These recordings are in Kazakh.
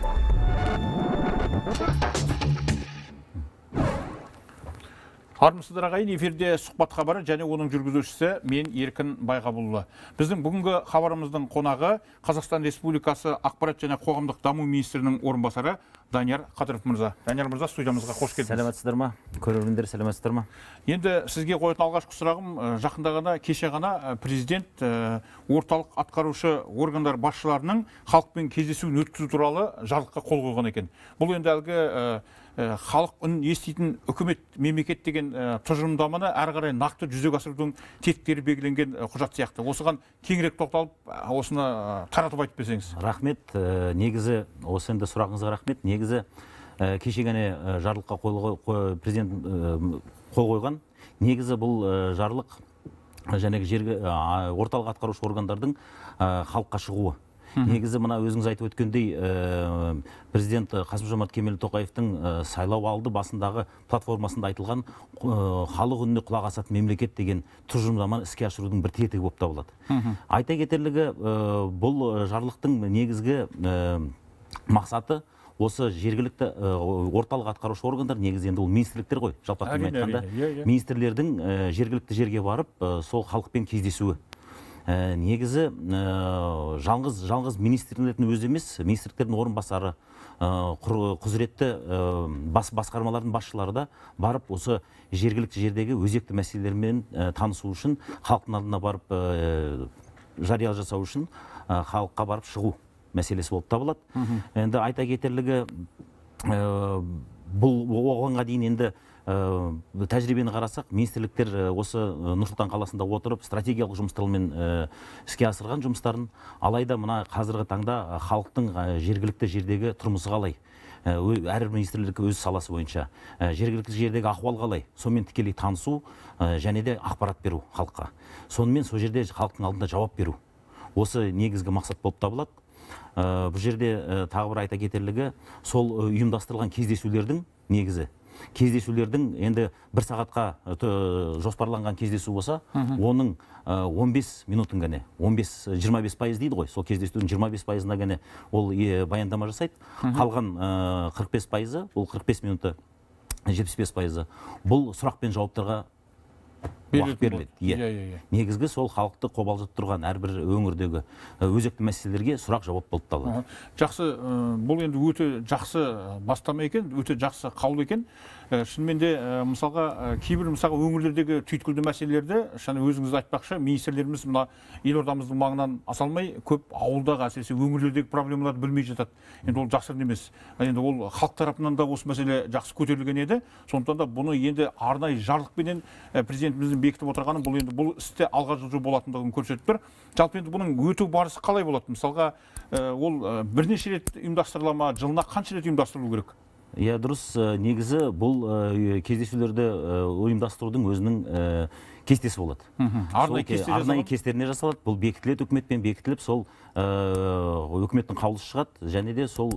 Thank you. армысыздар ағайын эфирде сұхбат хабары және оның жүргізушісі мен еркін байғабұлы біздің бүгінгі хабарымыздың қонағы қазақстан республикасы ақпарат және қоғамдық даму министрінің орынбасары данияр қадыров мырза данияр мырза студиямызға қош келдіңіз сәлеметсіздер ма көрермендер сәлеметсіздер ма енді сізге қоятын алғашқы сұрағым жақында ғана кеше ғана президент орталық атқарушы органдар басшыларының халықпен кездесуін өткізу туралы жарлыққа қол қойған екен бұл енді әлгі Э, халық үн еститін үкімет мемлекет деген э, тұжырымдаманы әрі қарай нақты жүзеге асырудың тетіктері белгіленген э, құжат сияқты осыған кеңірек тоқталып осыны таратып айтып берсеңіз рахмет негізі осы енді сұрағыңызға рахмет негізі кеше ғана жарлыққа қол президент қол қойған негізі бұл жарлық және жерге орталық атқарушы органдардың халыққа шығуы негізі мына өзіңіз айтып өткендей э, президент қасым жомарт кемелұлы тоқаевтың э, сайлау алды басындағы платформасында айтылған э, халық үніне құлақ асатын мемлекет деген тұжырымдаманы іске асырудың бір тетігі болып табылады айта кетерлігі бұл жарлықтың негізгі мақсаты осы жергілікті орталық атқарушы органдар негізі енді ол министрліктер ғой жалпы айтқанда иә, иә. министрлердің жергілікті жерге барып сол халықпен кездесуі Э, негізі э, жалғыз жалғыз министрлердің өзі емес министрліктердің орынбасары э, құзыретті бас, басқармалардың басшылары да барып осы жергілікті жердегі өзекті мәселелермен танысу үшін халықтың алдына барып жария жасау үшін халыққа барып шығу мәселесі болып табылады енді айта кетерлігі бұл оғанға дейін енді Э, тәжірибені қарасақ министрліктер э, осы э, нұр сұлтан қаласында отырып стратегиялық жұмыстармен іске асырған жұмыстарын алайда мына қазіргі таңда халықтың жергілікті жердегі тұрмысы қалай әрбір министрлік өз саласы бойынша жергілікті жердегі ахуал қалай сонымен тікелей танысу және де ақпарат беру халыққа сонымен сол жерде халықтың алдында жауап беру осы негізгі мақсат болып табылады бұл жерде тағы бір айта кетерлігі сол ұйымдастырылған кездесулердің негізі кездесулердің енді бір сағатқа э, жоспарланған кездесу болса оның 15 э, минутын ғана э, 15-25 пайыз дейді ғой сол кездесудің 25 пайызына ғана ол баяндама жасайды қалған 45 пайызы ол 45 минуты, 75 пайызы бұл сұрақ пен жауаптарға уақыт беріледі иә. Иә, иә иә негізгі сол халықты қобалжып тұрған әрбір өңірдегі өзекті мәселелерге сұрақ жауап болып табылады жақсы бұл енді өте жақсы бастама екен өте жақсы қаулы екен Э, шынымен де э, мысалға э, кейбір мысалға өңірлердегі түйткілді мәселелерді жаңа өзіңіз айтпақшы министрлеріміз мына елордамыздың маңынан аса алмай көп ауылдағы әсіресе өңірлердегі проблемаларды білмей жатады енді ол жақсы емес енді ол халық тарапынан да осы мәселе жақсы көтерілген еді сондықтан да бұны енді арнайы жарлықпенен президентіміздің бекітіп отырғаны бұл енді бұл істе алға жылжу болатындығын көрсетіп тұр жалпы енді бұның өту барысы қалай болады мысалға ол бірнеше рет ұйымдастырыла ма жылына қанша рет ұйымдастырылу керек иә дұрыс э, негізі бұл э, кездесулерді э, ұйымдастырудың өзінің кестесі болады арнайы кесте арнайы кестеріне жасалады бұл бекітіледі үкіметпен бекітіліп сол үкіметтің қаулысы шығады және де сол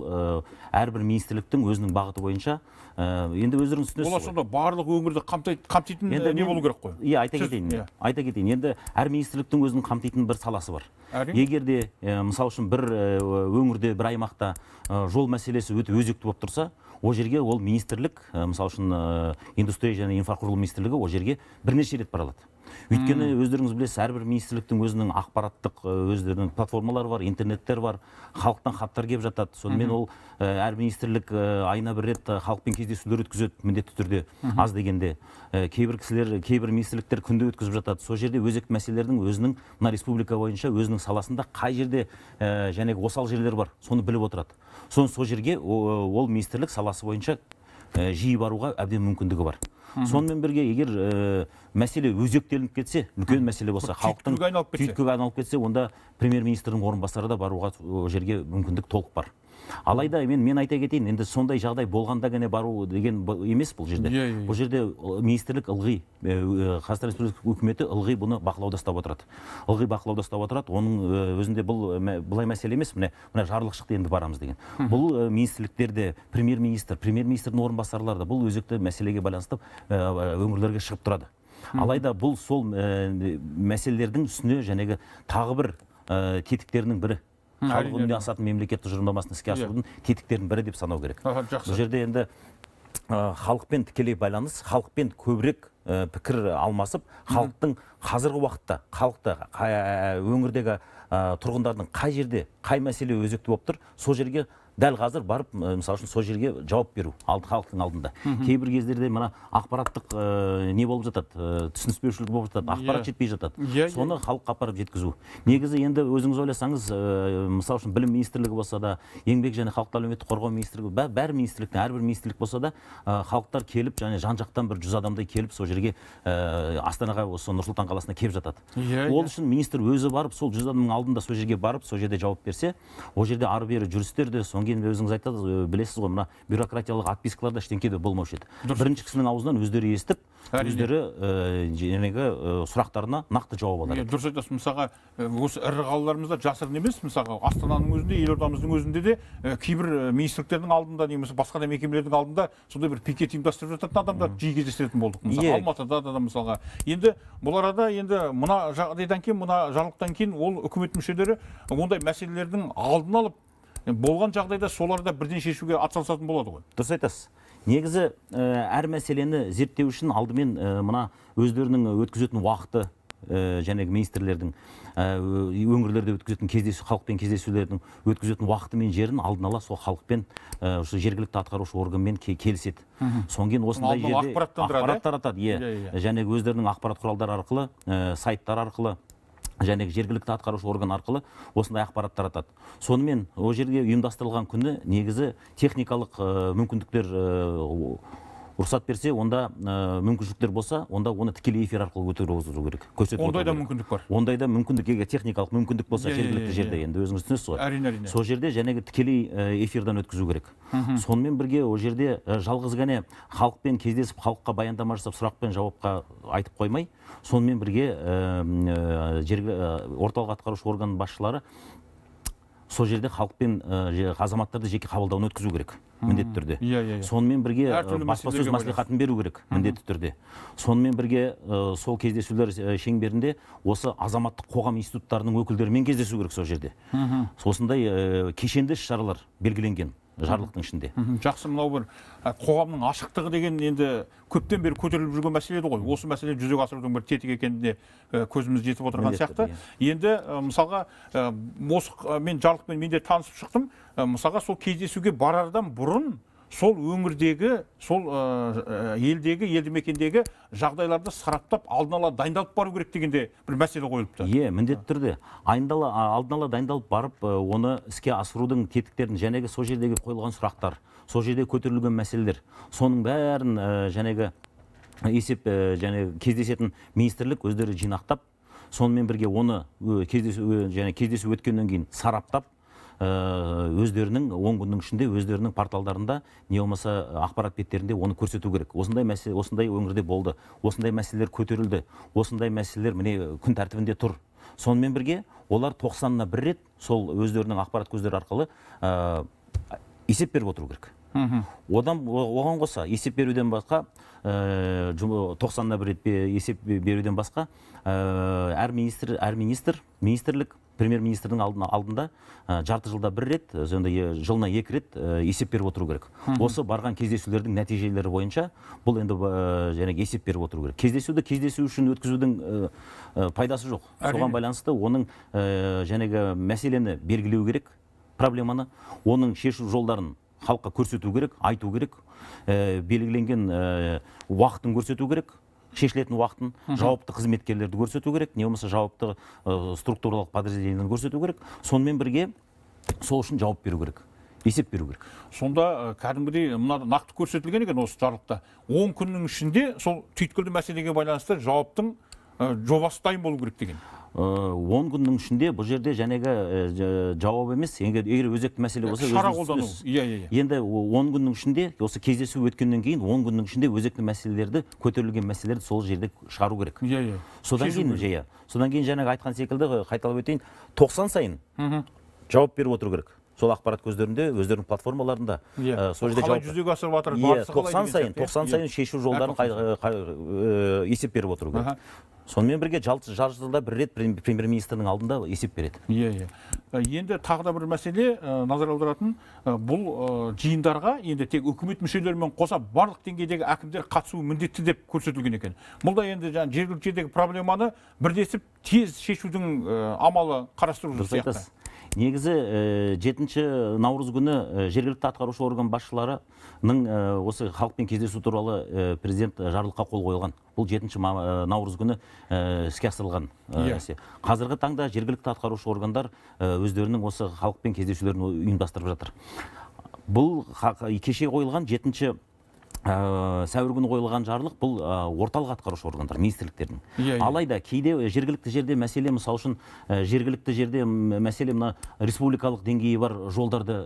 әрбір министрліктің өзінің бағыты бойынша енді өздеріңіз түсінесіз олар сонда барлық өңірді қамтитын не болу керек қой иә айта кетейін иә. айта кетейін енді әр министрліктің өзінің қамтитын бір саласы бар егер де мысалы үшін бір өңірде бір аймақта жол мәселесі өте өзекті болып тұрса ол жерге ол министрлік мысалы үшін индустрия және инфрақұрылым министрлігі ол жерге бірнеше рет бара алады өйткені өздеріңіз білесіз әрбір министрліктің өзінің ақпараттық өздерінің платформалары бар интернеттер бар халықтан хаттар келіп жатады сонымен ол әр министрлік айына бір рет халықпен кездесулер өткізеді міндетті түрде аз дегенде кейбір кісілер кейбір министрліктер күнде өткізіп жатады сол жерде өзекті мәселелердің өзінің мына республика бойынша өзінің саласында қай жерде және осал жерлер бар соны біліп отырады соны сол жерге ол министрлік саласы бойынша Э, жиі баруға әбден мүмкіндігі бар сонымен бірге егер э, мәселе өзектелініп кетсе үлкен мәселе болса халықтың түйткіге айналып кетсе онда премьер министрдің орынбасары да баруға э, жерге мүмкіндік толық бар алайда мен мен айта кетейін енді сондай жағдай болғанда ғана бару деген емес бұл жерде yeah, иә, yeah. Иә, иә. бұл жерде министрлік ылғи қазақстан республикасы үкіметі ылғи бұны бақылауда ұстап отырады ылғи бақылауда ұстап отырады оның өзінде бұл былай мәселе емес міне мына жарлық шықты енді барамыз деген бұл министрліктерде премьер министр премьер министрдің орынбасарлары да бұл өзекті мәселеге байланысты өңірлерге шығып тұрады алайда бұл сол мәселелердің үстіне жәнегі тағы бір тетіктерінің бірі халық асатын мемлекет тұжырымдамасын іске иә. асырудың тетіктерінің бірі деп санау керек бұл жерде енді халықпен тікелей байланыс халықпен көбірек пікір алмасып халықтың қазіргі уақытта халықты өңірдегі тұрғындардың қай жерде қай мәселе өзекті болып тұр сол жерге дәл қазір барып мысалы үшін сол жерге жауап беру алты халықтың алдында кейбір кездерде мына ақпараттық не болып жатады түсініспеушілік болып жатады иә. ақпарат жетпей жатады иә, иә. соны халыққа апарып жеткізу негізі енді өзіңіз ойласаңыз ә, мысалы үшін білім министрлігі болса да еңбек және халықты әлеуметтік қорғау министрлігі бәр министрліктің әрбір министрлік болса да халықтар келіп және жан жақтан бір жүз адамдай келіп сол жерге астанаға осы нұр сұлтан қаласына келіп жатады yeah, ол үшін министр өзі барып сол жүз адамның алдында сол жерге барып сол жерде жауап берсе ол жерде ары бері жүрістер де одан кейін өзіңіз айтады білесіз ғой мына бюрократиялық отпискалар да ештеңке де болмаушы еді бірінші кісінің аузынан өздері естіп өздері жаңағы сұрақтарына нақты жауап алар дұрыс айтасыз мысалға осы ірі қалаларымызда жасырын емес мысалға астананың өзінде елордамыздың өзінде де кейбір министрліктердің алдында немесе басқа да мекемелердің алдында сондай бір пикет ұйымдастырып жататын адамдар жиі кездестіретін болдық мысалы алматыда да мысалға енді бұл арада енді мына жағдайдан кейін мына жарлықтан кейін ол үкімет мүшелері ондай мәселелердің алдын алып болған жағдайда соларда бірден шешуге атсалысатын болады ғой дұрыс айтасыз негізі әр мәселені зерттеу үшін алдымен мына өздерінің өткізетін уақыты және министрлердің өңірлерде өткізетін кездесу халықпен кездесулердің өткізетін уақыты мен жерін алдын ала сол халықпен осы жергілікті атқарушы органмен келіседі содан кейін осындай жерде ақпарат таратады иә? Иә. Иә, иә және өздерінің ақпарат құралдары арқылы сайттар арқылы және жергілікті атқарушы орган арқылы осындай ақпарат таратады сонымен ол жерге ұйымдастырылған күні негізі техникалық мүмкіндіктер рұқсат берсе онда ә, мүмкіншіліктер болса онда оны тікелей эфир арқылы өткізу керек көрсетіп ондай да мүмкіндік бар ондай да мүмкіндік егер техникалық мүмкіндік болса yeah, иә, иә, жергілікті иә, жерде енді өзіңіз түсінесіз ғой әрине әрине сол жерде жаңағы тікелей э, эфирдан өткізу керек сонымен бірге ол жерде э, жалғыз ғана халықпен кездесіп халыққа баяндама жасап сұрақ пен жауапқа айтып қоймай сонымен бірге орталық атқарушы орган басшылары сол жерде халықпен азаматтарды жеке қабылдауын өткізу керек міндетті түрде иә иә, иә. сонымен бірге баспасөз мәслихатын беру керек міндетті түрде сонымен бірге сол кездесулер шеңберінде осы азаматтық қоғам институттарының өкілдерімен кездесу керек сол жерде осындай кешенді іс шаралар белгіленген жарлықтың ішінде жақсы мынау бір қоғамның ашықтығы деген енді көптен бері көтеріліп жүрген мәселе еді ғой осы мәселе жүзеге асырудың бір тетігі екеніне көзіміз жетіп отырған сияқты енді мысалға осы мен жарлықпен мен танысып шықтым мысалға сол кездесуге барардан бұрын сол өңірдегі сол ә, елдегі елді мекендегі жағдайларды сараптап алдын ала дайындалып бару керек дегенде бір мәселе қойылыпты иә міндетті түрде айындала, алдын ала дайындалып барып оны іске асырудың тетіктерін жәнегі сол жердегі қойылған сұрақтар сол жерде көтерілген мәселелер соның бәрін ә, жәнегі есеп ә, және кездесетін министрлік өздері жинақтап сонымен бірге оны кездесу және кездесу өткеннен кейін сараптап Э, өздерінің он күннің ішінде өздерінің порталдарында не болмаса ақпарат беттерінде оны көрсету керек осындай мәселе осындай өңірде болды осындай мәселелер көтерілді осындай мәселелер міне күн тәртібінде тұр сонымен бірге олар тоқсанына бір рет сол өздерінің ақпарат көздері арқылы ә, есеп беріп отыру керек одан оған қоса есеп беруден басқа э, тоқсанына бір рет есеп беруден басқа әр министр әр министр министрлік премьер министрдің алдына, алдында ә, жарты жылда бір рет ә, жылына екі рет ә, есеп беріп отыру керек осы барған кездесулердің нәтижелері бойынша бұл енді ә, есеп беріп отыру керек кездесуді кездесу үшін өткізудің пайдасы жоқ соған байланысты оның ә, мәселені белгілеу керек проблеманы оның шешу жолдарын халыққа көрсету керек айту керек белгіленген ә, уақытын көрсету керек шешілетін уақытын жауапты қызметкерлерді көрсету керек не болмаса жауапты структуралық подразделениені көрсету керек сонымен бірге сол үшін жауап беру керек есеп беру керек сонда кәдімгідей мына нақты көрсетілген екен осы жарлықта он күннің ішінде сол түйткілді мәселеге байланысты жауаптың жобасы дайын болу керек деген Э, он күннің ішінде бұл жерде жәнегі э, жауап емес егер өзекті мәселе э, болса шара қолдану иә, иә иә енді он күннің ішінде осы кездесу өткеннен кейін он күннің ішінде өзекті мәселелерді көтерілген мәселелерді сол жерде шығару керек иә иә содан кейін иә содан кейін жаңағы айтқан секілді қайталап өтейін тоқсан сайын жауап беріп отыру керек сол ақпарат көздерінде өздерінің платформаларында иә сол жерде қалай жүзеге асырып жатыр иә, иә тоқсан сайын иә. тоқсан сайын шешу жолдарын есеп беріп отыру керек сонымен бірге жалты жарты жылда бір рет премьер министрдің алдында есеп береді иә иә ә, енді тағы да бір мәселе ә, назар аударатын ә, бұл жиындарға енді тек үкімет мүшелерімен қоса барлық деңгейдегі әкімдер қатысуы міндетті деп көрсетілген екен бұл да енді жаңағы жергілікті жердегі проблеманы бірлесіп тез шешудің амалы қарастыру сияқты негізі жетінші наурыз күні жергілікті атқарушы орган басшыларының осы халықпен кездесу туралы президент жарлыққа қол қойылған бұл жетінші наурыз күні іске асырылған иә. нәрсе қазіргі таңда жергілікті атқарушы органдар өздерінің осы халықпен кездесулерін ұйымдастырып жатыр бұл кеше қойылған жетінші ә, сәуір күні қойылған жарлық бұл ә, орталық атқарушы органдар министрліктердің yeah, иә, yeah. Иә. алайда кейде жергілікті жерде мәселе мысалы үшін жергілікті жерде мәселе мына республикалық деңгейі бар жолдарды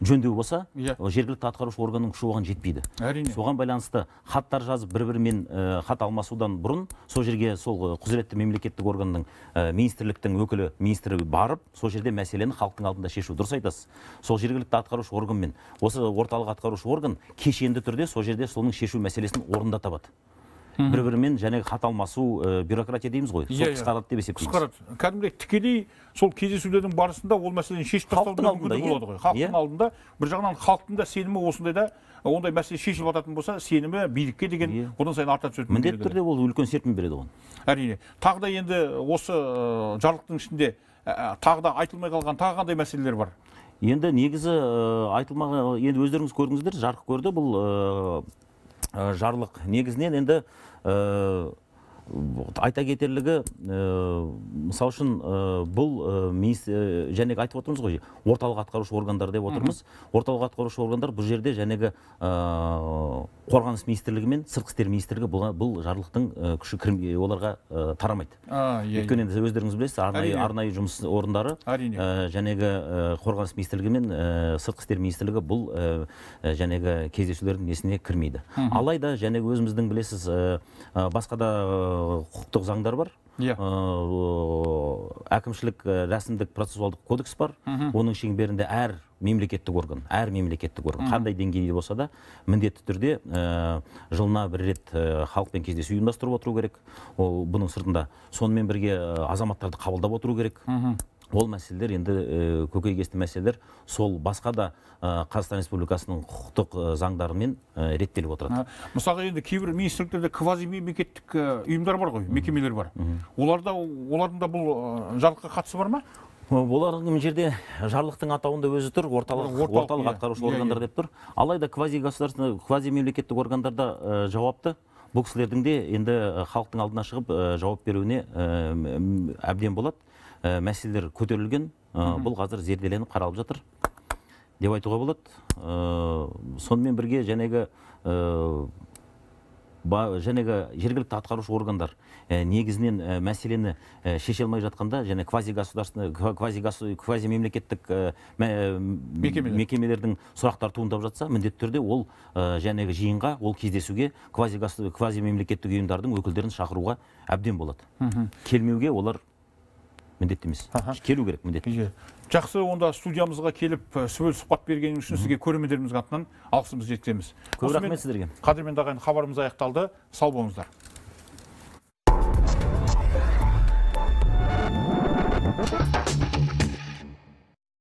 жөндеу болса yeah. Иә. жергілікті атқарушы органның күші оған жетпейді әрине соған байланысты хаттар жазып бір бірімен хат алмасудан бұрын сол жерге сол құзыретті мемлекеттік органның министрліктің өкілі министрі барып сол жерде мәселені халықтың алдында шешу дұрыс айтасыз сол жергілікті атқарушы органмен осы орталық атқарушы орган кешенді міндетті түрде сол жерде соның шешу мәселесін орында табады бір бірімен және хат алмасу бюрократия дейміз ғой сол иә, иә. қысқарады деп есептейміз қысқарады кәдімгідей тікелей сол кездесулердің барысында ол мәселені шешіп тастау мүмкіндігі болады иә. ғой халықтың алдында бір жағынан халықтың да сенімі осындай да ондай мәселе шешіліп жататын болса сенімі билікке деген одан сайын арта түседі міндетті түрде ол үлкен серпін береді оған әрине тағы да енді осы жарлықтың ішінде ә, ә, тағы да айтылмай қалған тағы қандай мәселелер бар енді негізі айтылмаған енді өздеріңіз көрдіңіздер жарық көрді бұл жарлық негізінен енді айта кетерлігі ә, үшін бұл және айтып отырмыз ғой орталық атқарушы органдар деп отырмыз орталық атқарушы органдар бұл жерде жәнегі қорғаныс министрлігі мен сыртқы істер министрлігі бұл, бұл жарлықтың күші кірмей оларға тарамайды иә, иә. өйткені енді өздеріңіз білесіз арнайы арнайы жұмыс орындары әрине жәнегі қорғаныс министрлігі мен сыртқы істер министрлігі бұл жәнегі кездесулердің несіне кірмейді алайда және өзіміздің білесіз басқа да құқықтық заңдар бар иә әкімшілік рәсімдік процессуалдық кодекс бар оның шеңберінде әр мемлекеттік орган әр мемлекеттік орган қандай деңгейде болса да міндетті түрде э, жылына бір рет э, халықпен кездесу ұйымдастырып отыру керек ол бұның сыртында сонымен бірге э, азаматтарды қабылдап отыру керек ол мәселелер енді ә, көкейкесті мәселелер сол басқа да қазақстан республикасының құқықтық заңдарымен реттеліп отырады мысалға енді кейбір министрліктерде квазимемлекеттік ұйымдар бар ғой мекемелер бар оларда олардың да бұл жарлыққа қатысы бар ма олардың жерде жарлықтың атауында өзі тұр орталық орталық иә. атқарушы иә, иә. органдар деп тұр алайда квази квазимемлекеттік органдарда э, жауапты бұл кісілердің де енді э, халықтың алдына шығып э, жауап беруіне әбден болады мәселелер көтерілген бұл қазір зерделеніп қаралып жатыр деп айтуға болады сонымен бірге жәнегі жәнегі жергілікті атқарушы органдар негізінен мәселені шеше алмай жатқанда және квази квазимемлекеттік квази мемлекеттік мекемелердің сұрақтары туындап жатса міндетті түрде ол жәнегі жиынға ол кездесуге квази квази мемлекеттік ұйымдардың өкілдерін шақыруға әбден болады келмеуге олар міндетті емес келу керек міндетті жақсы онда студиямызға келіп сүбелі сұхбат бергеніңіз үшін сізге көрермендеріміздің атынан алғысымызды жеткіземіз көп рахмет сіздерге қадірменді ағайын хабарымыз аяқталды сау болыңыздар